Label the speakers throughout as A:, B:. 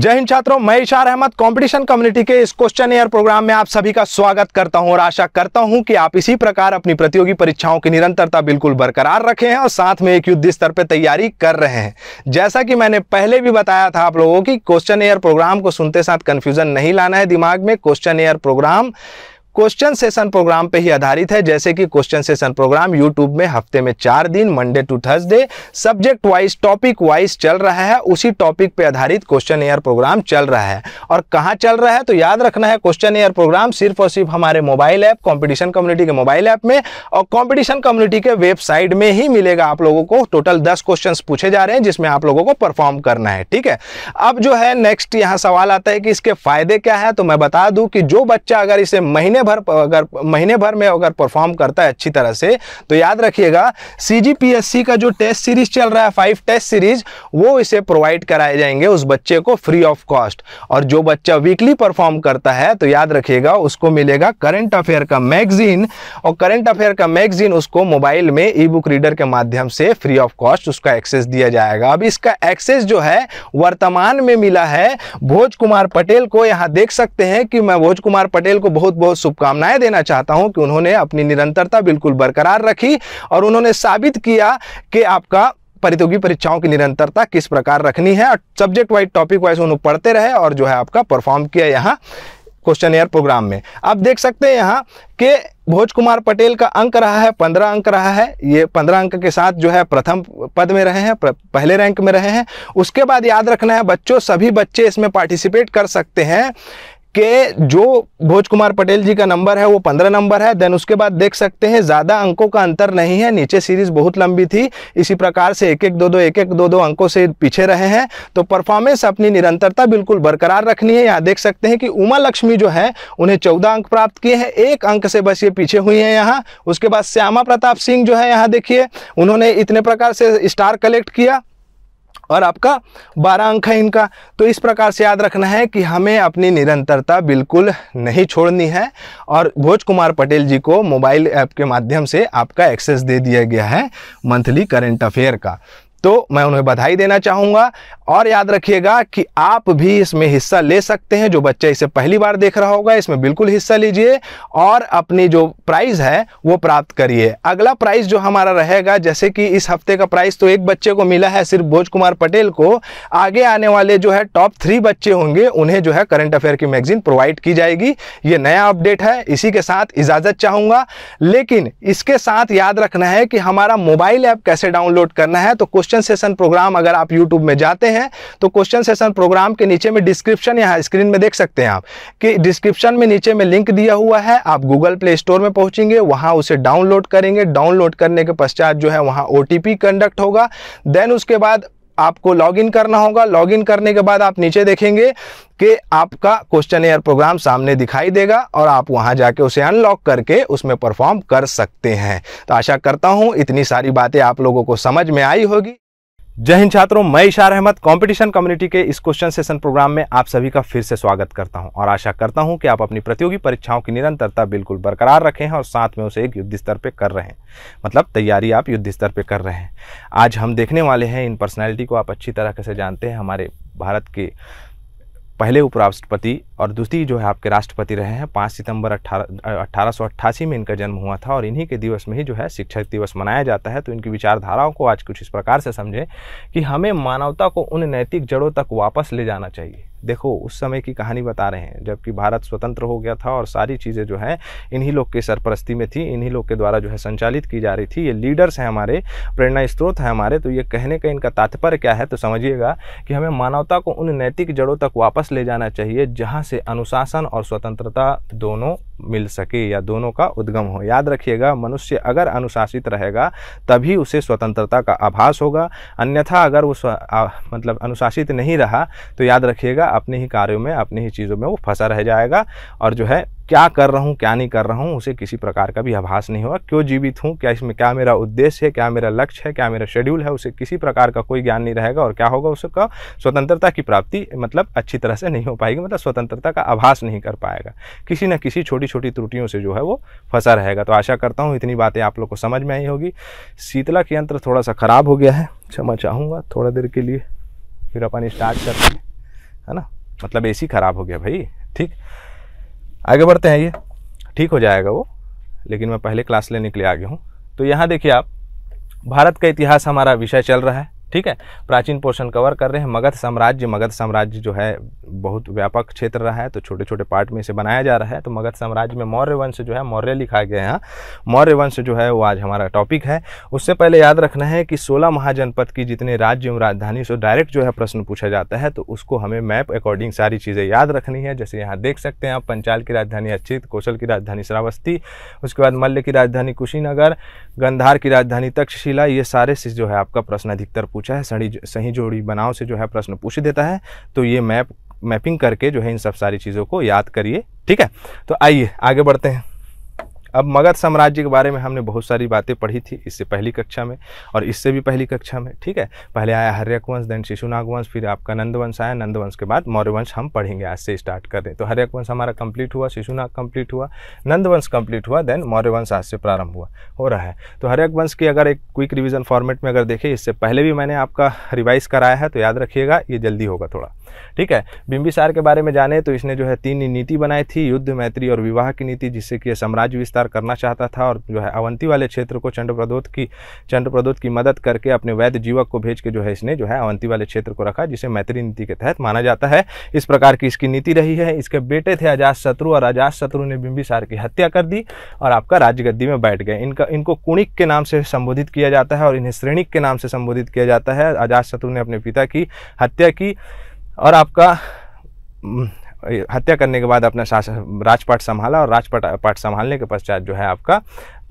A: जय हिंद छात्रों मैं इशार अहमद कंपटीशन कम्युनिटी के इस क्वेश्चन एयर प्रोग्राम में आप सभी का स्वागत करता हूं और आशा करता हूं कि आप इसी प्रकार अपनी प्रतियोगी परीक्षाओं की निरंतरता बिल्कुल बरकरार रखें हैं और साथ में एक युद्ध स्तर पर तैयारी कर रहे हैं जैसा कि मैंने पहले भी बताया था आप लोगों की क्वेश्चन एयर प्रोग्राम को सुनते साथ कन्फ्यूजन नहीं लाना है दिमाग में question hour programme question session programme पे ही आधारित है जैसे कि क्वेश्चन सेशन प्रोग्राम यूट्यूब में हफ्ते में चार दिन Monday to Thursday subject wise topic wise चल रहा है उसी टॉपिक पे आधारित क्वेश्चन एयर प्रोग्राम चल रहा है और कहाँ चल रहा है तो याद रखना है क्वेश्चन एयर प्रोग्राम सिर्फ और सिर्फ हमारे मोबाइल ऐप कॉम्पिटिशन कम्युनिटी के मोबाइल ऐप में और कॉम्पिटिशन कम्युनिटी के वेबसाइट में ही मिलेगा आप लोगों को टोटल दस क्वेश्चन पूछे जा रहे हैं जिसमें आप लोगों को परफॉर्म करना है ठीक है अब जो है नेक्स्ट यहाँ सवाल आता है कि इसके फायदे क्या है तो मैं बता दूँ कि जो बच्चा अगर इसे महीने भर अगर महीने भर में अगर परफॉर्म करता है अच्छी तरह से तो याद रखिएगा सीजीपीएससी का जो टेस्ट सीरीज चल रहा है फाइव टेस्ट सीरीज वो इसे प्रोवाइड कराए जाएंगे उस बच्चे को फ्री ऑफ कॉस्ट और जो बच्चा वीकली परफॉर्म करता है तो याद रखिएगा उसको मिलेगा करंट अफेयर का मैगजीन और करंट अफेयर का मैगजीन उसको मोबाइल में ई बुक रीडर के माध्यम से फ्री ऑफ कॉस्ट उसका एक्सेस दिया जाएगा अब इसका एक्सेस जो है वर्तमान में मिला है भोज कुमार पटेल को यहां देख सकते हैं कि मैं भोज कुमार पटेल को बहुत बहुत शुभकामनाएं देना चाहता हूं कि उन्होंने अपनी निरंतरता बिल्कुल बरकरार रखी और उन्होंने साबित किया कि आपका प्रतियोगी परीक्षाओं की निरंतरता किस प्रकार रखनी है और सब्जेक्ट वाइज टॉपिक वाइज उन्होंने पढ़ते रहे और जो है आपका परफॉर्म किया यहाँ क्वेश्चन एयर प्रोग्राम में आप देख सकते हैं यहाँ के भोज कुमार पटेल का अंक रहा है पंद्रह अंक रहा है ये पंद्रह अंक के साथ जो है प्रथम पद में रहे हैं पहले रैंक में रहे हैं उसके बाद याद रखना है बच्चों सभी बच्चे इसमें पार्टिसिपेट कर सकते हैं कि जो भोज कुमार पटेल जी का नंबर है वो पंद्रह नंबर है देन उसके बाद देख सकते हैं ज़्यादा अंकों का अंतर नहीं है नीचे सीरीज बहुत लंबी थी इसी प्रकार से एक एक दो दो एक एक दो दो अंकों से पीछे रहे हैं तो परफॉर्मेंस अपनी निरंतरता बिल्कुल बरकरार रखनी है यहाँ देख सकते हैं कि उमा लक्ष्मी जो है उन्हें चौदह अंक प्राप्त किए हैं एक अंक से बस ये पीछे हुई हैं यहाँ उसके बाद श्यामा प्रताप सिंह जो है यहाँ देखिए उन्होंने इतने प्रकार से स्टार कलेक्ट किया और आपका बारह अंक है इनका तो इस प्रकार से याद रखना है कि हमें अपनी निरंतरता बिल्कुल नहीं छोड़नी है और भोज कुमार पटेल जी को मोबाइल ऐप के माध्यम से आपका एक्सेस दे दिया गया है मंथली करेंट अफेयर का तो मैं उन्हें बधाई देना चाहूँगा और याद रखिएगा कि आप भी इसमें हिस्सा ले सकते हैं जो बच्चा इसे पहली बार देख रहा होगा इसमें बिल्कुल हिस्सा लीजिए और अपनी जो प्राइज़ है वो प्राप्त करिए अगला प्राइज़ जो हमारा रहेगा जैसे कि इस हफ्ते का प्राइज़ तो एक बच्चे को मिला है सिर्फ भोज कुमार पटेल को आगे आने वाले जो है टॉप थ्री बच्चे होंगे उन्हें जो है करंट अफेयर की मैगजीन प्रोवाइड की जाएगी ये नया अपडेट है इसी के साथ इजाज़त चाहूँगा लेकिन इसके साथ याद रखना है कि हमारा मोबाइल ऐप कैसे डाउनलोड करना है तो कुछ क्वेश्चन सेशन प्रोग्राम अगर आप यूट्यूब में जाते हैं तो क्वेश्चन सेशन प्रोग्राम के नीचे में डिस्क्रिप्शन यहाँ स्क्रीन में देख सकते हैं आप कि डिस्क्रिप्शन में नीचे में लिंक दिया हुआ है आप गूगल प्ले स्टोर में पहुंचेंगे वहां उसे डाउनलोड करेंगे डाउनलोड करने के पश्चात जो है वहां ओ कंडक्ट होगा देन उसके बाद आपको लॉगिन करना होगा लॉगिन करने के बाद आप नीचे देखेंगे कि आपका क्वेश्चन एयर प्रोग्राम सामने दिखाई देगा और आप वहां जाके उसे अनलॉक करके उसमें परफॉर्म कर सकते हैं तो आशा करता हूं इतनी सारी बातें आप लोगों को समझ में आई होगी जय हिंद छात्रों मैं इशार अहमद कंपटीशन कम्युनिटी के इस क्वेश्चन सेशन प्रोग्राम में आप सभी का फिर से स्वागत करता हूं और आशा करता हूं कि आप अपनी प्रतियोगी परीक्षाओं की निरंतरता बिल्कुल बरकरार रखें और साथ में उसे एक युद्ध स्तर पर कर रहे हैं मतलब तैयारी आप युद्ध स्तर पर कर रहे हैं आज हम देखने वाले हैं इन पर्सनैलिटी को आप अच्छी तरह से जानते हैं हमारे भारत के पहले उपराष्ट्रपति और दूसरी जो है आपके राष्ट्रपति रहे हैं पाँच सितंबर अट्ठारह अट्ठारह में इनका जन्म हुआ था और इन्हीं के दिवस में ही जो है शिक्षक दिवस मनाया जाता है तो इनकी विचारधाराओं को आज कुछ इस प्रकार से समझें कि हमें मानवता को उन नैतिक जड़ों तक वापस ले जाना चाहिए देखो उस समय की कहानी बता रहे हैं जबकि भारत स्वतंत्र हो गया था और सारी चीज़ें जो है इन्हीं लोग के सरपरस्ती में थी इन्हीं लोग के द्वारा जो है संचालित की जा रही थी ये लीडर्स हैं हमारे प्रेरणा स्रोत हैं हमारे तो ये कहने का इनका तात्पर्य क्या है तो समझिएगा कि हमें मानवता को उन नैतिक जड़ों तक वापस ले जाना चाहिए जहाँ से अनुशासन और स्वतंत्रता दोनों मिल सके या दोनों का उद्गम हो याद रखिएगा मनुष्य अगर अनुशासित रहेगा तभी उसे स्वतंत्रता का आभास होगा अन्यथा अगर वो मतलब अनुशासित नहीं रहा तो याद रखिएगा अपने ही कार्यों में अपनी ही चीज़ों में वो फंसा रह जाएगा और जो है क्या कर रहा हूँ क्या नहीं कर रहा हूँ उसे किसी प्रकार का भी आभास नहीं होगा क्यों जीवित हूँ क्या इसमें क्या मेरा उद्देश्य है क्या मेरा लक्ष्य है क्या मेरा शेड्यूल है उसे किसी प्रकार का कोई ज्ञान नहीं रहेगा और क्या होगा उसका स्वतंत्रता की प्राप्ति मतलब अच्छी तरह से नहीं हो पाएगी मतलब स्वतंत्रता का आभास नहीं कर पाएगा किसी न किसी छोटी छोटी त्रुटियों से जो है वो फंसा रहेगा तो आशा करता हूँ इतनी बातें आप लोग को समझ में आई होगी शीतला के यंत्र थोड़ा सा ख़राब हो गया है क्षमा चाहूँगा थोड़ा देर के लिए फिर अपन स्टार्ट करते हैं है ना मतलब एसी ख़राब हो गया भाई ठीक आगे बढ़ते हैं ये ठीक हो जाएगा वो लेकिन मैं पहले क्लास लेने के लिए आगे हूँ तो यहाँ देखिए आप भारत का इतिहास हमारा विषय चल रहा है ठीक है प्राचीन पोर्शन कवर कर रहे हैं मगध साम्राज्य मगध साम्राज्य जो है बहुत व्यापक क्षेत्र रहा है तो छोटे छोटे पार्ट में इसे बनाया जा रहा है तो मगध साम्राज्य में मौर्य वंश जो है मौर्य लिखा गया है मौर्य वंश जो है वो आज हमारा टॉपिक है उससे पहले याद रखना है कि सोलह महाजनपद की जितने राज्य एवं राजधानी से डायरेक्ट जो है प्रश्न पूछा जाता है तो उसको हमें मैप अकॉर्डिंग सारी चीज़ें याद रखनी है जैसे यहाँ देख सकते हैं आप पंचाल की राजधानी अच्छित कौशल की राजधानी श्रावस्ती उसके बाद मल्ल की राजधानी कुशीनगर गंधार की राजधानी तक्षशिला ये सारे से जो है आपका प्रश्न अधिकतर पूछा है सही सही जोड़ी बनाव से जो है प्रश्न पूछ देता है तो ये मैप मैपिंग करके जो है इन सब सारी चीज़ों को याद करिए ठीक है तो आइए आगे बढ़ते हैं अब मगध साम्राज्य के बारे में हमने बहुत सारी बातें पढ़ी थी इससे पहली कक्षा में और इससे भी पहली कक्षा में ठीक है पहले आया हर्यक वंश देन शिशुनाग वंश फिर आपका नंदवंश आया नंदवंश के बाद मौर्य वंश हम पढ़ेंगे आज से स्टार्ट कर दें तो हर्यक वंश हमारा कंप्लीट हुआ शिशुनाग कंप्लीट हुआ नंदवंश कंप्लीट हुआ देन मौर्य वंश आज से प्रारंभ हुआ हो रहा है तो हर्यक वंश की अगर एक क्विक रिविजन फॉर्मेट में अगर देखें इससे पहले भी मैंने आपका रिवाइज कराया है तो याद रखिएगा ये जल्दी होगा थोड़ा ठीक है बिम्बिसार के बारे में जाने तो इसने जो है तीन नीति बनाई थी युद्ध मैत्री और विवाह की नीति जिससे कि साम्राज्य विस्तार करना चाहता था और जो है अवंती वाले क्षेत्र को चंडप्रदोत की चंडप्रदोत की मदद करके अपने वैद्य जीवक को भेज के जो है इसने जो है अवंती वाले क्षेत्र को रखा जिसे मैत्री नीति के तहत माना जाता है इस प्रकार की इसकी नीति रही है इसके बेटे थे अजात शत्रु और अजात शत्रु ने बिम्बिसार की हत्या कर दी और आपका गद्दी में बैठ गए इनका इनको कुणिक के नाम से संबोधित किया जाता है और इन्हें श्रेणिक के नाम से संबोधित किया जाता है अजात शत्रु ने अपने पिता की हत्या की और आपका हम्म, हत्या करने के बाद अपना राजपाट संभाला और राजपाट पाठ संभालने के पश्चात जो है आपका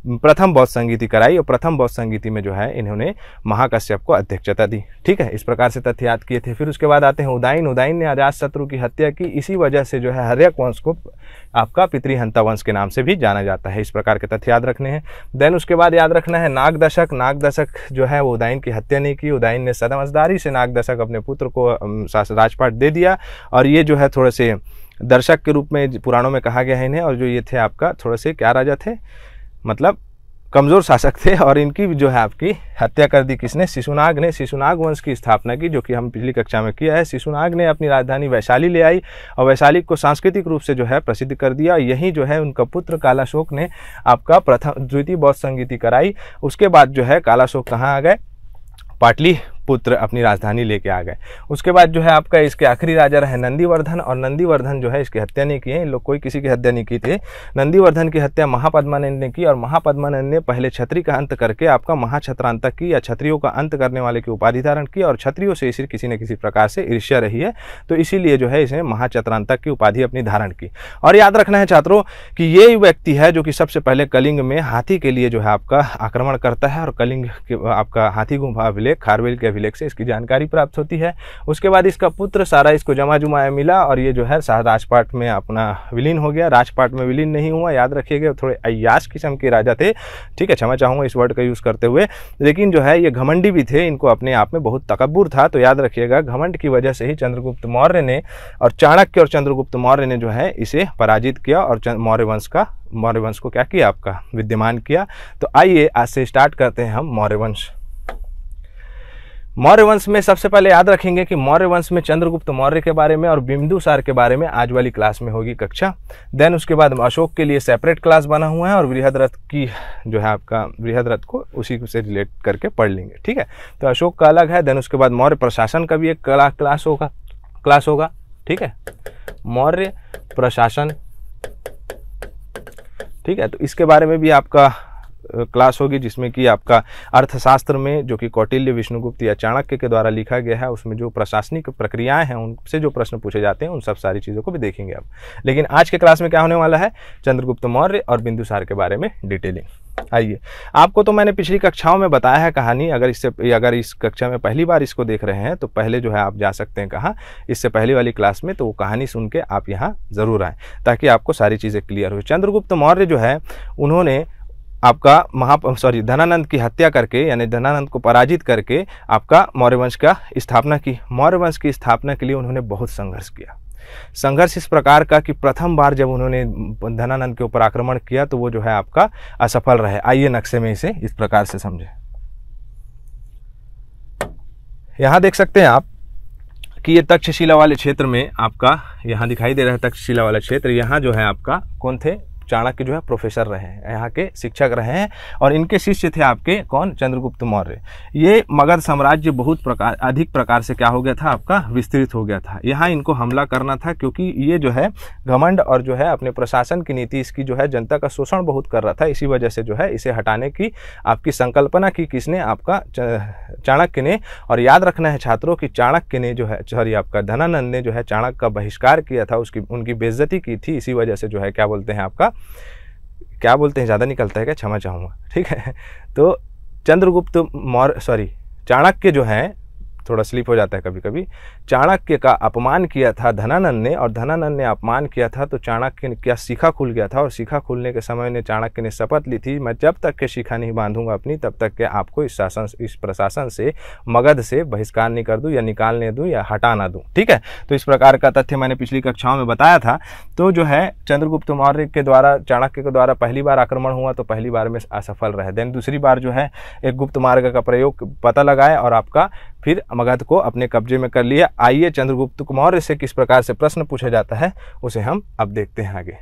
A: प्रथम बौद्ध संगीति कराई और प्रथम बौद्ध संगीति में जो है इन्होंने महाकश्यप को अध्यक्षता दी ठीक है इस प्रकार से तथ्य याद किए थे फिर उसके बाद आते हैं उदाइन उदाइन ने अजात शत्रु की हत्या की इसी वजह से जो है हरियक वंश को आपका पितृहंता वंश के नाम से भी जाना जाता है इस प्रकार के तथ्य याद रखने हैं देन उसके बाद याद रखना है नागदशक नागदशक जो है वो उदाइन की हत्या नहीं की उदाइन ने सदमजदारी से नागदशक अपने पुत्र को राजपाट दे दिया और ये जो है थोड़े से दर्शक के रूप में पुराणों में कहा गया है इन्हें और जो ये थे आपका थोड़े से क्या राजा थे मतलब कमज़ोर शासक थे और इनकी जो है आपकी हत्या कर दी किसने शिशुनाग ने शिशुनाग वंश की स्थापना की जो कि हम पिछली कक्षा में किया है शिशुनाग ने अपनी राजधानी वैशाली ले आई और वैशाली को सांस्कृतिक रूप से जो है प्रसिद्ध कर दिया यही जो है उनका पुत्र कालाशोक ने आपका प्रथम द्वितीय बौद्ध संगीति कराई उसके बाद जो है कालाशोक कहाँ आ गए पाटली पुत्र अपनी राजधानी लेके आ गए उसके बाद जो है आपका इसके आखिरी राजा रहे नंदीवर्धन और नंदीवर्धन जो है इसकी हत्या नहीं की है इन लोग कोई किसी की हत्या नहीं की थी नंदीवर्धन की हत्या महापद्मानंद ने की और महापद्मानंद ने पहले छत्री का अंत करके आपका महाछत्रांतक की या छत्रियों का अंत करने वाले की उपाधि धारण की और छत्रियों से इसी किसी न किसी प्रकार से ईर्ष्या रही है तो इसीलिए जो है इसने महाचत्रांतक की उपाधि अपनी धारण की और याद रखना है छात्रों कि ये व्यक्ति है जो कि सबसे पहले कलिंग में हाथी के लिए जो है आपका आक्रमण करता है और कलिंग आपका हाथी गुंफा अभिलेख खारवेल के अभिलेख से इसकी जानकारी प्राप्त होती है उसके बाद इसका पुत्र सारा इसको जमा जुमाया मिला और ये जो है राजपाट में अपना विलीन हो गया राजपाट में विलीन नहीं हुआ याद रखिएगा थोड़े अयास किस्म के राजा थे ठीक है क्षमा चाहूँगा इस वर्ड का यूज़ करते हुए लेकिन जो है ये घमंडी भी थे इनको अपने आप में बहुत तकबूर था तो याद रखिएगा घमंड की वजह से ही चंद्रगुप्त मौर्य ने और चाणक्य और चंद्रगुप्त मौर्य ने जो है इसे पराजित किया और मौर्य वंश का मौर्य वंश को क्या किया आपका विद्यमान किया तो आइए आज से स्टार्ट करते हैं हम मौर्य वंश मौर्य वंश में सबसे पहले याद रखेंगे कि मौर्य वंश में चंद्रगुप्त मौर्य के बारे में और बिंदुसार के बारे में आज वाली क्लास में होगी कक्षा देन उसके बाद अशोक के लिए सेपरेट क्लास बना हुआ है और रथ की जो है आपका रथ को उसी से रिलेट करके पढ़ लेंगे ठीक है तो अशोक का अलग है देन उसके बाद मौर्य प्रशासन का भी एक कला क्लास होगा क्लास होगा ठीक है मौर्य प्रशासन ठीक है तो इसके बारे में भी आपका क्लास होगी जिसमें कि आपका अर्थशास्त्र में जो कि कौटिल्य विष्णुगुप्त या चाणक्य के द्वारा लिखा गया है उसमें जो प्रशासनिक प्रक्रियाएं हैं उनसे जो प्रश्न पूछे जाते हैं उन सब सारी चीज़ों को भी देखेंगे आप लेकिन आज के क्लास में क्या होने वाला है चंद्रगुप्त मौर्य और बिंदुसार के बारे में डिटेलिंग आइए आपको तो मैंने पिछली कक्षाओं में बताया है कहानी अगर इससे अगर इस कक्षा में पहली बार इसको देख रहे हैं तो पहले जो है आप जा सकते हैं कहाँ इससे पहले वाली क्लास में तो वो कहानी सुन के आप यहाँ ज़रूर आएँ ताकि आपको सारी चीज़ें क्लियर हो चंद्रगुप्त मौर्य जो है उन्होंने आपका महा सॉरी धनानंद की हत्या करके यानी धनानंद को पराजित करके आपका मौर्य वंश का स्थापना की मौर्य वंश की स्थापना के लिए उन्होंने बहुत संघर्ष किया संघर्ष इस प्रकार का कि प्रथम बार जब उन्होंने धनानंद के ऊपर आक्रमण किया तो वो जो है आपका असफल रहे आइए नक्शे में इसे इस प्रकार से समझें यहां देख सकते हैं आप कि ये तक्षशिला वाले क्षेत्र में आपका यहां दिखाई दे रहा है तक्षशिला वाला क्षेत्र यहाँ जो है आपका कौन थे चाणक्य जो है प्रोफेसर रहे हैं यहाँ के शिक्षक रहे हैं और इनके शिष्य थे आपके कौन चंद्रगुप्त मौर्य ये मगध साम्राज्य बहुत प्रकार अधिक प्रकार से क्या हो गया था आपका विस्तृत हो गया था यहाँ इनको हमला करना था क्योंकि ये जो है घमंड और जो है अपने प्रशासन की नीति इसकी जो है जनता का शोषण बहुत कर रहा था इसी वजह से जो है इसे हटाने की आपकी संकल्पना की किसने आपका चाणक्य ने और याद रखना है छात्रों की चाणक्य ने जो है सॉरी आपका धनानंद ने जो है चाणक्य का बहिष्कार किया था उसकी उनकी बेज्जती की थी इसी वजह से जो है क्या बोलते हैं आपका क्या बोलते हैं ज़्यादा निकलता है क्या क्षमा चाहूँगा ठीक है तो चंद्रगुप्त मौर्य सॉरी चाणक्य जो हैं थोड़ा स्लिप हो जाता है कभी कभी चाणक्य का अपमान किया था धनानंद ने और धनानंद ने अपमान किया था तो चाणक्य क्या शिखा खुल गया था और शिखा खुलने के समय ने चाणक्य ने शपथ ली थी मैं जब तक के शिखा नहीं बांधूंगा अपनी तब तक के आपको इस शासन इस प्रशासन से मगध से बहिष्कार नहीं कर दूँ या निकालने दूँ या हटाना दूँ ठीक है तो इस प्रकार का तथ्य मैंने पिछली कक्षाओं में बताया था तो जो है चंद्रगुप्त मौर्य के द्वारा चाणक्य के द्वारा पहली बार आक्रमण हुआ तो पहली बार में असफल रहे देन दूसरी बार जो है एक गुप्त मार्ग का प्रयोग पता लगाए और आपका फिर मगध को अपने कब्जे में कर लिया आइए चंद्रगुप्त मौर्य से किस प्रकार से प्रश्न पूछा जाता है उसे हम अब देखते हैं आगे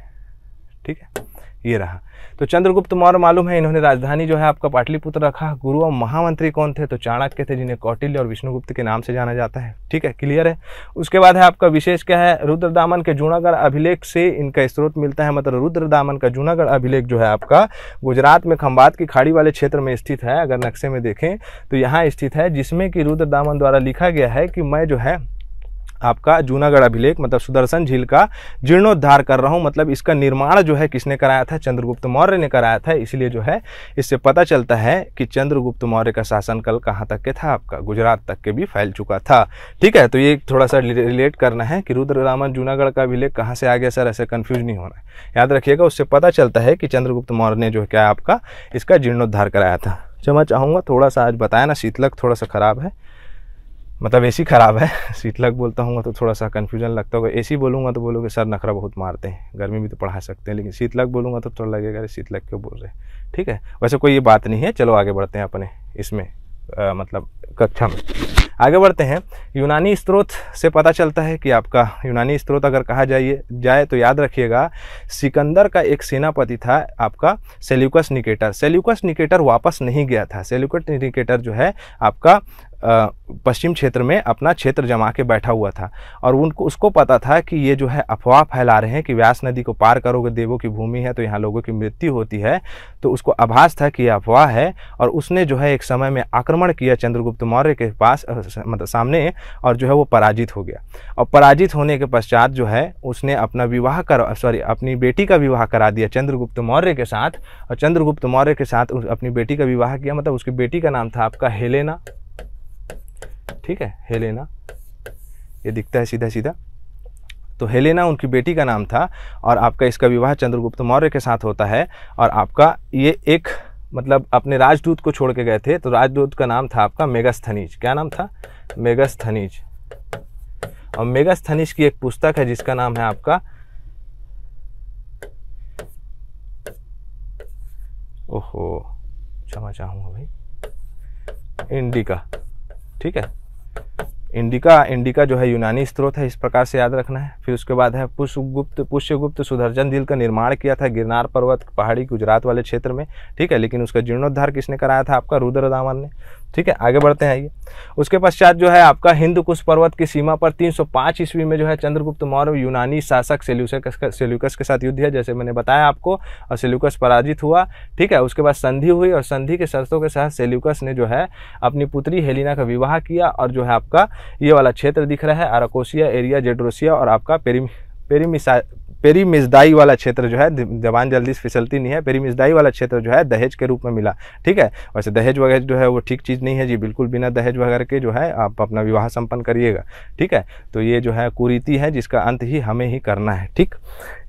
A: ठीक है ये रहा तो चंद्रगुप्त मौर्य मालूम है इन्होंने राजधानी जो है आपका पाटलिपुत्र रखा गुरु और महामंत्री कौन थे तो चाणक्य थे जिन्हें कौटिल्य और विष्णुगुप्त के नाम से जाना जाता है ठीक है क्लियर है उसके बाद है आपका विशेष क्या है रुद्रदामन के जूनागढ़ अभिलेख से इनका स्रोत मिलता है मतलब रुद्रदामन का जूनागढ़ अभिलेख जो है आपका गुजरात में खम्बात की खाड़ी वाले क्षेत्र में स्थित है अगर नक्शे में देखें तो यहाँ स्थित है जिसमें कि रुद्रदामन द्वारा लिखा गया है कि मैं जो है आपका जूनागढ़ अभिलेख मतलब सुदर्शन झील का जीर्णोद्धार कर रहा हूँ मतलब इसका निर्माण जो है किसने कराया था चंद्रगुप्त मौर्य ने कराया था इसलिए जो है इससे पता चलता है कि चंद्रगुप्त मौर्य का कल कहाँ तक के था आपका गुजरात तक के भी फैल चुका था ठीक है तो ये थोड़ा सा रिलेट करना है कि रुद्र रामन जूनागढ़ का अभिलेख कहाँ से आ गया सर ऐसे कन्फ्यूज नहीं होना याद रखिएगा उससे पता चलता है कि चंद्रगुप्त मौर्य ने जो क्या आपका इसका जीर्णोद्धार कराया था जो मैं चाहूँगा थोड़ा सा आज बताया ना शीतलक थोड़ा सा ख़राब है मतलब एसी ख़राब है सीट लग बोलता हूँ तो थोड़ा सा कन्फ्यूजन लगता होगा एसी बोलूँगा तो बोलोगे सर नखरा बहुत मारते हैं गर्मी भी तो पढ़ा सकते हैं लेकिन सीट लग बोलूँगा तो थोड़ा लगेगा अरे सीट लग क्यों बोल रहे हैं ठीक है वैसे कोई ये बात नहीं है चलो आगे बढ़ते हैं अपने इसमें आ, मतलब कक्षा में आगे बढ़ते हैं यूनानी स्त्रोत से पता चलता है कि आपका यूनानी स्त्रोत अगर कहा जाइए जाए तो याद रखिएगा सिकंदर का एक सेनापति था आपका सेल्यूकस निकेटर सेल्यूकस निकेटर वापस नहीं गया था सेल्यूकट निकेटर जो है आपका पश्चिम क्षेत्र में अपना क्षेत्र जमा के बैठा हुआ था और उनको उसको पता था कि ये जो है अफवाह फैला रहे हैं कि व्यास नदी को पार करोगे देवों की भूमि है तो यहाँ लोगों की मृत्यु होती है तो उसको आभास था कि यह अफवाह है और उसने जो है एक समय में आक्रमण किया चंद्रगुप्त मौर्य के पास मतलब सामने और जो है वो पराजित हो गया और पराजित होने के पश्चात जो है उसने अपना विवाह कर सॉरी अपनी बेटी का विवाह करा दिया चंद्रगुप्त मौर्य के साथ और चंद्रगुप्त मौर्य के साथ अपनी बेटी का विवाह किया मतलब उसकी बेटी का नाम था आपका हेलेना ठीक है हेलेना ये दिखता है सीधा सीधा तो हेलेना उनकी बेटी का नाम था और आपका इसका विवाह चंद्रगुप्त मौर्य के साथ होता है और आपका ये एक मतलब अपने राजदूत को छोड़ के गए थे तो राजदूत का नाम था आपका मेगास्थनीज क्या नाम था मेगास्थनीज और मेगास्थनीज की एक पुस्तक है जिसका नाम है आपका ओहो क्षमा चाहूंगा भाई इंडिका ठीक है इंडिका इंडिका जो है यूनानी स्त्रोत है इस प्रकार से याद रखना है फिर उसके बाद है पुष्यगुप्त पुष्यगुप्त सुधर्जन दिल का निर्माण किया था गिरनार पर्वत पहाड़ी गुजरात वाले क्षेत्र में ठीक है लेकिन उसका जीर्णोद्धार किसने कराया था आपका रुद्रदामन ने ठीक है आगे बढ़ते हैं आइए उसके पश्चात जो है आपका हिंद कुश पर्वत की सीमा पर 305 ईस्वी में जो है चंद्रगुप्त मौर्य यूनानी शासक सेल्यूकस सेल्यूकस के साथ युद्ध है जैसे मैंने बताया आपको और सेल्यूकस पराजित हुआ ठीक है उसके बाद संधि हुई और संधि के शर्तों के साथ सेल्यूकस ने जो है अपनी पुत्री हेलिना का विवाह किया और जो है आपका ये वाला क्षेत्र दिख रहा है आराकोसिया एरिया जेड्रोसिया और आपका पेरिम पेरिमिसा पेरी मिजदाई वाला क्षेत्र जो है जबान जल्दी से फिसलती नहीं है पेरी मिजदाई वाला क्षेत्र जो है दहेज के रूप में मिला ठीक है वैसे दहेज वगैरह जो है वो ठीक चीज़ नहीं है जी बिल्कुल बिना दहेज वगैरह के जो है आप अपना विवाह संपन्न करिएगा ठीक है तो ये जो है कुरीति है जिसका अंत ही हमें ही करना है ठीक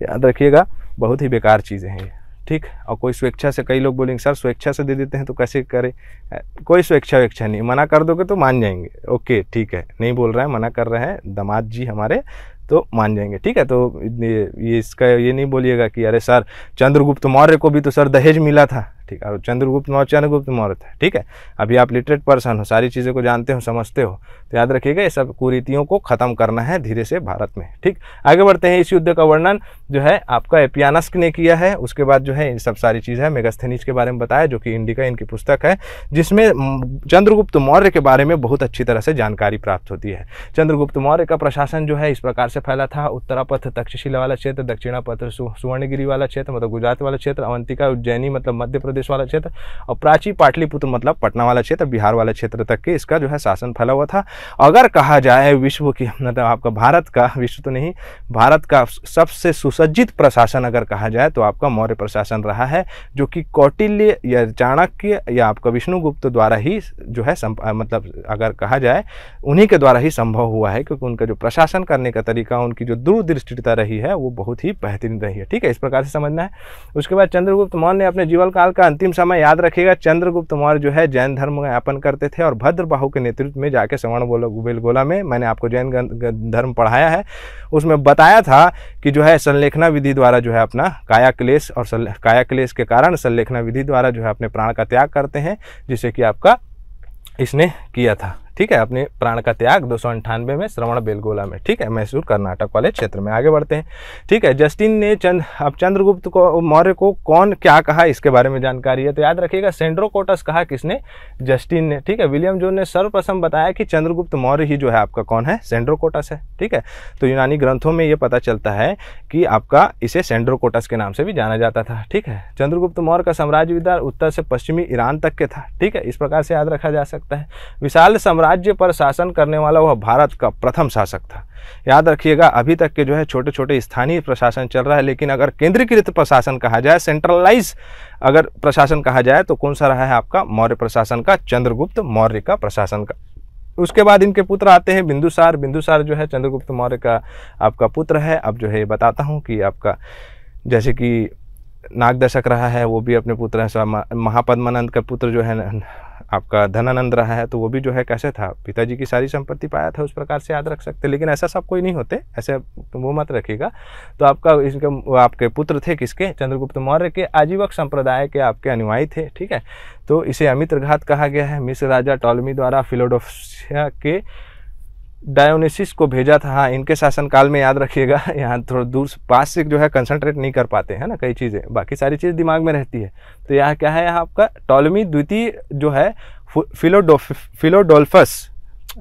A: याद रखिएगा बहुत ही बेकार चीज़ें हैं ये ठीक और कोई स्वेच्छा से कई लोग बोलेंगे सर स्वेच्छा से दे देते हैं तो कैसे करें कोई स्वेच्छा वेच्छा नहीं मना कर दोगे तो मान जाएंगे ओके ठीक है नहीं बोल रहे हैं मना कर रहे हैं दमाद जी हमारे तो मान जाएंगे ठीक है तो ये इसका ये नहीं बोलिएगा कि अरे सर चंद्रगुप्त मौर्य को भी तो सर दहेज मिला था ठीक है चंद्रगुप्त मौर्य चंद्रगुप्त मौर्य थे ठीक है अभी आप लिटरेट पर्सन हो सारी चीज़ें को जानते हो समझते हो तो याद रखिएगा ये सब कुरीतियों को ख़त्म करना है धीरे से भारत में ठीक आगे बढ़ते हैं इस युद्ध का वर्णन जो है आपका एपियानस्क ने किया है उसके बाद जो है इन सब सारी चीज़ है मेगास्थेनिस के बारे में बताया जो कि इंडिका इनकी पुस्तक है जिसमें चंद्रगुप्त मौर्य के बारे में बहुत अच्छी तरह से जानकारी प्राप्त होती है चंद्रगुप्त मौर्य का प्रशासन जो है इस प्रकार से फैला था उत्तरापथ तक्षशिला वाला क्षेत्र दक्षिणापथ सुवर्णगिरी वाला क्षेत्र मतलब गुजरात वाला क्षेत्र अवंतिका उज्जैनी मतलब मध्य प्रदेश प्रदेश वाला क्षेत्र और प्राची पाटलिपुत्र मतलब पटना वाला क्षेत्र बिहार वाला क्षेत्र तक के इसका जो है शासन फैला हुआ था अगर कहा जाए विश्व की मतलब आपका भारत का विश्व तो नहीं भारत का सबसे सुसज्जित प्रशासन अगर कहा जाए तो आपका मौर्य प्रशासन रहा है जो कि कौटिल्य या चाणक्य या आपका विष्णुगुप्त द्वारा ही जो है मतलब अगर कहा जाए उन्हीं के द्वारा ही संभव हुआ है क्योंकि उनका जो प्रशासन करने का तरीका उनकी जो दूरदृष्टिता रही है वो बहुत ही बेहतरीन रही है ठीक है इस प्रकार से समझना है उसके बाद चंद्रगुप्त मौर्य ने अपने जीवन काल का उनका अंतिम समय याद रखिएगा चंद्रगुप्त मौर्य जो है जैन धर्म का यापन करते थे और भद्रबाहु के नेतृत्व में जाके सवर्ण बेलगोला में मैंने आपको जैन धर्म पढ़ाया है उसमें बताया था कि जो है संलेखना विधि द्वारा जो है अपना काया क्लेश और काया क्लेश के कारण संलेखना विधि द्वारा जो है अपने प्राण का त्याग करते हैं जिसे कि आपका इसने किया था ठीक है अपने प्राण का त्याग दो में श्रवण बेलगोला में ठीक है मैसूर कर्नाटक वाले क्षेत्र में आगे बढ़ते हैं ठीक है जस्टिन ने चंद अब चंद्रगुप्त को मौर्य को कौन क्या कहा इसके बारे में जानकारी है तो याद रखिएगा सेंड्रोकोटस कहा किसने जस्टिन ने ठीक है विलियम जोन ने सर्वप्रथम बताया कि चंद्रगुप्त मौर्य ही जो है आपका कौन है सेंड्रोकोटस है ठीक है तो यूनानी ग्रंथों में ये पता चलता है कि आपका इसे सेंड्रोकोटस के नाम से भी जाना जाता था ठीक है चंद्रगुप्त मौर्य का साम्राज्य विदार उत्तर से पश्चिमी ईरान तक के था ठीक है इस प्रकार से याद रखा जा सकता है विशाल साम्राज्य राज्य पर शासन करने वाला वह भारत का प्रथम शासक था याद रखिएगा अभी तक के जो है छोटे छोटे स्थानीय प्रशासन चल रहा है लेकिन अगर केंद्रीकृत प्रशासन कहा जाए सेंट्रलाइज अगर प्रशासन कहा जाए तो कौन सा रहा है आपका मौर्य प्रशासन का चंद्रगुप्त मौर्य का प्रशासन का उसके बाद इनके पुत्र आते हैं बिंदुसार बिंदुसार जो है चंद्रगुप्त मौर्य का आपका पुत्र है अब जो है बताता हूँ कि आपका जैसे कि नागदर्शक रहा है वो भी अपने पुत्र है महापद्मानंद का पुत्र जो है आपका धनानंद रहा है तो वो भी जो है कैसे था पिताजी की सारी संपत्ति पाया था उस प्रकार से याद रख सकते लेकिन ऐसा सब कोई नहीं होते ऐसे तो वो मत रखिएगा तो आपका इसके आपके पुत्र थे किसके चंद्रगुप्त मौर्य के आजीवक संप्रदाय के आपके अनुयायी थे ठीक है तो इसे अमित्र घात कहा गया है मिस्र राजा टॉलमी द्वारा फिलोडोफिया के डायोनिसिस को भेजा था हाँ इनके शासनकाल में याद रखिएगा यहाँ थोड़ा दूर पास से जो है कंसंट्रेट नहीं कर पाते हैं ना कई चीज़ें बाकी सारी चीज़ दिमाग में रहती है तो यहाँ क्या है यहाँ आपका टॉलमी द्वितीय जो है फिलोडो फिलोडोल्फस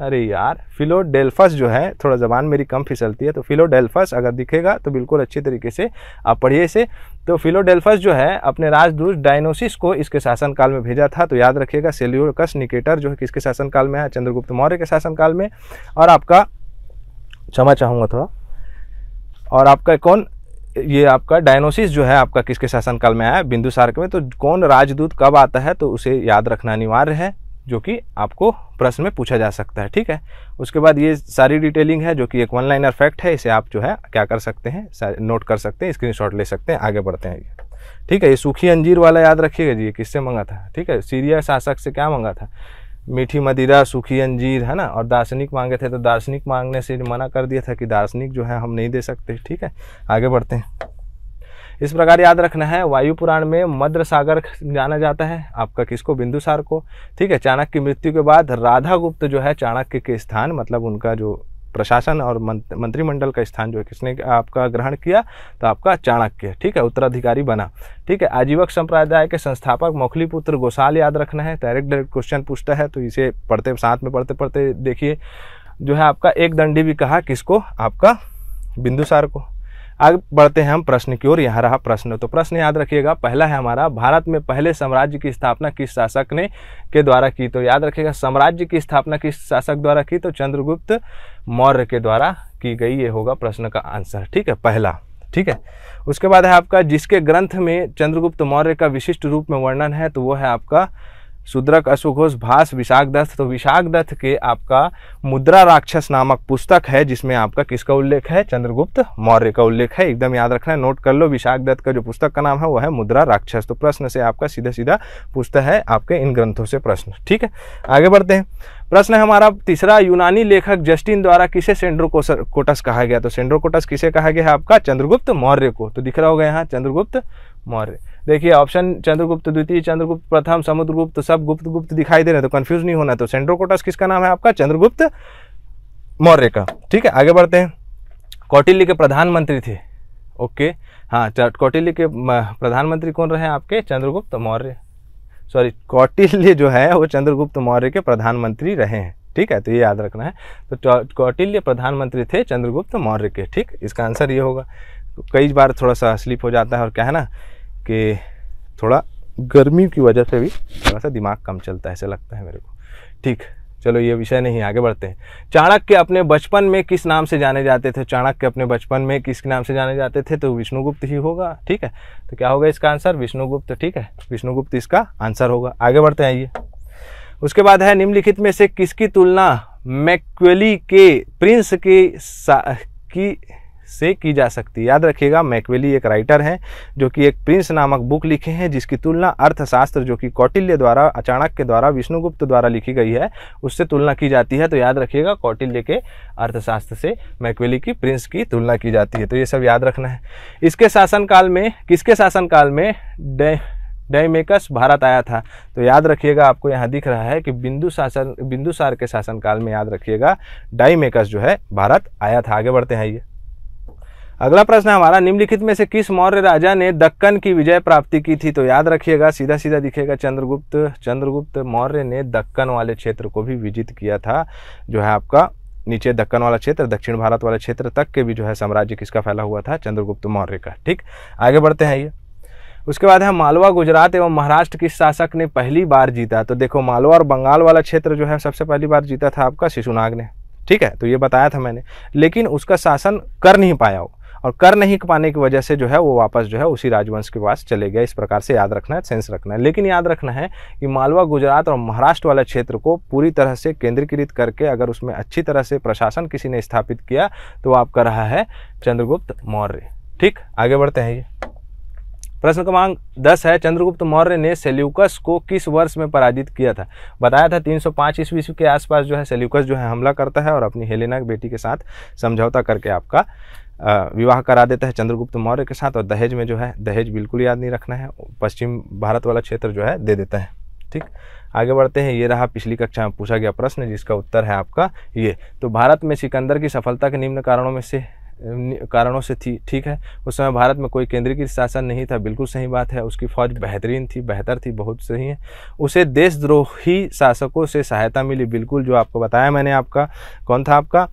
A: अरे यार फिलोडेल्फस जो है थोड़ा जबान मेरी कम फिसलती है तो फिलोडेल्फस अगर दिखेगा तो बिल्कुल अच्छे तरीके से आप पढ़िए इसे तो फिलोडेल्फस जो है अपने राजदूत डायनोसिस को इसके शासनकाल में भेजा था तो याद रखिएगा सेल्यूरकस निकेटर जो है किसके शासनकाल में है चंद्रगुप्त मौर्य के शासनकाल में और आपका क्षमा चाहूँगा थोड़ा और आपका कौन ये आपका डायनोसिस जो है आपका किसके शासनकाल में आया बिंदुसार के में तो कौन राजदूत कब आता है तो उसे याद रखना अनिवार्य है जो कि आपको प्रश्न में पूछा जा सकता है ठीक है उसके बाद ये सारी डिटेलिंग है जो कि एक वन लाइनर फैक्ट है इसे आप जो है क्या कर सकते हैं नोट कर सकते हैं स्क्रीनशॉट ले सकते हैं आगे बढ़ते हैं ये ठीक है ये सूखी अंजीर वाला याद रखिएगा जी ये किससे मंगा था ठीक है सीरिया शासक से क्या मंगा था मीठी मदिरा सूखी अंजीर है ना और दार्शनिक मांगे थे तो दार्शनिक मांगने से मना कर दिया था कि दार्शनिक जो है हम नहीं दे सकते ठीक है आगे बढ़ते हैं इस प्रकार याद रखना है वायु पुराण में मद्र सागर जाना जाता है आपका किसको बिंदुसार को ठीक है चाणक्य की मृत्यु के बाद राधा गुप्त जो है चाणक्य के स्थान मतलब उनका जो प्रशासन और मंत्रिमंडल का स्थान जो है किसने आपका ग्रहण किया तो आपका चाणक्य ठीक है उत्तराधिकारी बना ठीक है आजीवक संप्रदाय के संस्थापक मोखली पुत्र गोसाल याद रखना है डायरेक्ट डायरेक्ट क्वेश्चन पूछता है तो इसे पढ़ते साथ में पढ़ते पढ़ते देखिए जो है आपका एक दंडी भी कहा किसको आपका बिंदुसार को अब बढ़ते हैं हम प्रश्न की ओर यहाँ रहा प्रश्न तो प्रश्न याद रखिएगा पहला है हमारा भारत में पहले साम्राज्य की स्थापना किस शासक ने के द्वारा की तो याद रखिएगा साम्राज्य की स्थापना किस शासक द्वारा की तो चंद्रगुप्त मौर्य के द्वारा की गई ये होगा प्रश्न का आंसर ठीक है पहला ठीक है उसके बाद है आपका जिसके ग्रंथ में चंद्रगुप्त मौर्य का विशिष्ट रूप में वर्णन है तो वो है आपका सुद्रक अशुघोष भास विशाखदत्त तो विशाखदत्त के आपका मुद्रा राक्षस नामक पुस्तक है जिसमें आपका किसका उल्लेख है चंद्रगुप्त मौर्य का उल्लेख है एकदम याद रखना है नोट कर लो विशाखदत्त का जो पुस्तक का नाम है वो है मुद्रा राक्षस तो प्रश्न से आपका सीधा सीधा पूछता है आपके इन ग्रंथों से प्रश्न ठीक है आगे बढ़ते हैं प्रश्न है हमारा तीसरा यूनानी लेखक जस्टिन द्वारा किसे सेंड्रोकोटस कोटस कहा गया तो सेंड्रोकोटस किसे कहा गया है आपका चंद्रगुप्त मौर्य को तो दिख रहा होगा यहाँ चंद्रगुप्त मौर्य देखिए ऑप्शन चंद्रगुप्त द्वितीय चंद्रगुप्त प्रथम समुद्रगुप्त सब गुप्त गुप्त दिखाई दे रहे तो कन्फ्यूज नहीं होना तो सेंड्रोकोटस किसका नाम है आपका चंद्रगुप्त मौर्य का ठीक है आगे बढ़ते हैं कौटिल्य के प्रधानमंत्री थे ओके हाँ कौटिल्य के प्रधानमंत्री कौन रहे आपके चंद्रगुप्त मौर्य सॉरी कौटिल्य जो है वो चंद्रगुप्त मौर्य के प्रधानमंत्री रहे हैं ठीक है तो ये याद रखना है तो कौटिल्य प्रधानमंत्री थे चंद्रगुप्त मौर्य के ठीक इसका आंसर ये होगा तो कई बार थोड़ा सा स्लिप हो जाता है और क्या है ना कि थोड़ा गर्मी की वजह से भी थोड़ा सा दिमाग कम चलता है ऐसा लगता है मेरे को ठीक चलो ये विषय नहीं आगे बढ़ते हैं चाणक्य अपने बचपन में किस नाम से जाने जाते थे चाणक्य अपने बचपन में किस नाम से जाने जाते थे तो विष्णुगुप्त ही होगा ठीक है तो क्या होगा इसका आंसर विष्णुगुप्त ठीक है विष्णुगुप्त इसका आंसर होगा आगे बढ़ते हैं ये उसके बाद है निम्नलिखित में से किसकी तुलना मैक्वेली के प्रिंस के की से की जा सकती है याद रखिएगा मैकवेली एक राइटर हैं जो कि एक प्रिंस नामक बुक लिखे हैं जिसकी तुलना अर्थशास्त्र जो कि कौटिल्य द्वारा अचानक के द्वारा विष्णुगुप्त द्वारा लिखी गई है उससे तुलना की जाती है तो याद रखिएगा कौटिल्य के अर्थशास्त्र से मैकवेली की प्रिंस की तुलना की जाती है तो ये सब याद रखना है इसके शासनकाल में किसके शासनकाल में डे डेमेकस भारत आया था तो याद रखिएगा आपको यहाँ दिख रहा है कि बिंदु शासन बिंदुसार के शासनकाल में याद रखिएगा डाइमेकस जो है भारत आया था आगे बढ़ते हैं ये अगला प्रश्न है हमारा निम्नलिखित में से किस मौर्य राजा ने दक्कन की विजय प्राप्ति की थी तो याद रखिएगा सीधा सीधा दिखेगा चंद्रगुप्त चंद्रगुप्त मौर्य ने दक्कन वाले क्षेत्र को भी विजित किया था जो है आपका नीचे दक्कन वाला क्षेत्र दक्षिण भारत वाला क्षेत्र तक के भी जो है साम्राज्य किसका फैला हुआ था चंद्रगुप्त मौर्य का ठीक आगे बढ़ते हैं ये उसके बाद है मालवा गुजरात एवं महाराष्ट्र किस शासक ने पहली बार जीता तो देखो मालवा और बंगाल वाला क्षेत्र जो है सबसे पहली बार जीता था आपका शिशुनाग ने ठीक है तो ये बताया था मैंने लेकिन उसका शासन कर नहीं पाया वो और कर नहीं पाने की वजह से जो है वो वापस जो है उसी राजवंश के पास चले गए इस प्रकार से याद रखना है सेंस रखना है लेकिन याद रखना है कि मालवा गुजरात और महाराष्ट्र वाले क्षेत्र को पूरी तरह से केंद्रीकृत करके अगर उसमें अच्छी तरह से प्रशासन किसी ने स्थापित किया तो आपका रहा है चंद्रगुप्त मौर्य ठीक आगे बढ़ते हैं ये प्रश्न क्रमांक दस है चंद्रगुप्त मौर्य ने सेल्यूकस को किस वर्ष में पराजित किया था बताया था 305 ईस्वी के आसपास जो है सेल्यूकस जो है हमला करता है और अपनी हेलेना बेटी के साथ समझौता करके आपका विवाह करा देता है चंद्रगुप्त मौर्य के साथ और दहेज में जो है दहेज बिल्कुल याद नहीं रखना है पश्चिम भारत वाला क्षेत्र जो है दे देता है ठीक आगे बढ़ते हैं ये रहा पिछली कक्षा में पूछा गया प्रश्न जिसका उत्तर है आपका ये तो भारत में सिकंदर की सफलता के निम्न कारणों में से कारणों से थी ठीक है उस समय भारत में कोई केंद्रीकृत शासन नहीं था बिल्कुल सही बात है उसकी फौज बेहतरीन थी बेहतर थी बहुत सही है उसे देशद्रोही शासकों से सहायता मिली बिल्कुल जो आपको बताया मैंने आपका कौन था आपका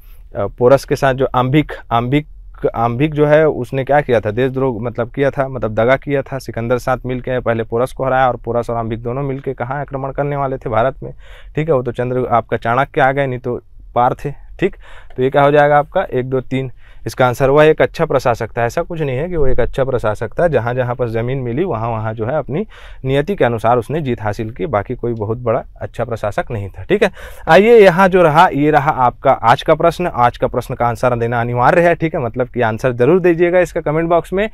A: पोरस के साथ जो आम्भिक आम्भिक आम्भिक जो है उसने क्या किया था देशद्रोह मतलब किया था मतलब दगा किया था सिकंदर साथ मिल के पहले पोरस को हराया और पोरस और आम्भिक दोनों मिल के कहाँ आक्रमण करने वाले थे भारत में ठीक है वो तो चंद्र आपका चाणक्य आ गए नहीं तो पार थे ठीक तो ये क्या हो जाएगा आपका एक दो तीन इसका आंसर हुआ एक अच्छा प्रशासक था ऐसा कुछ नहीं है कि वो एक अच्छा प्रशासक था जहाँ जहाँ पर ज़मीन मिली वहाँ वहाँ जो है अपनी नियति के अनुसार उसने जीत हासिल की बाकी कोई बहुत बड़ा अच्छा प्रशासक नहीं था ठीक है आइए यहाँ जो रहा ये रहा आपका आज का प्रश्न आज का प्रश्न का आंसर देना अनिवार्य है ठीक है मतलब कि आंसर जरूर दीजिएगा इसका कमेंट बॉक्स में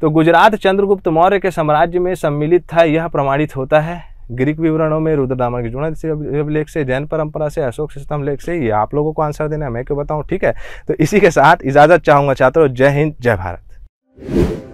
A: तो गुजरात चंद्रगुप्त मौर्य के साम्राज्य में सम्मिलित था यह प्रमाणित होता है ग्रीक विवरणों में रुद्रदामन की जुड़ा अभिलेख से जैन परंपरा से अशोक लेख से ये आप लोगों को आंसर देना है मैं क्यों बताऊँ ठीक है तो इसी के साथ इजाज़त चाहूंगा छात्रों जय हिंद जय भारत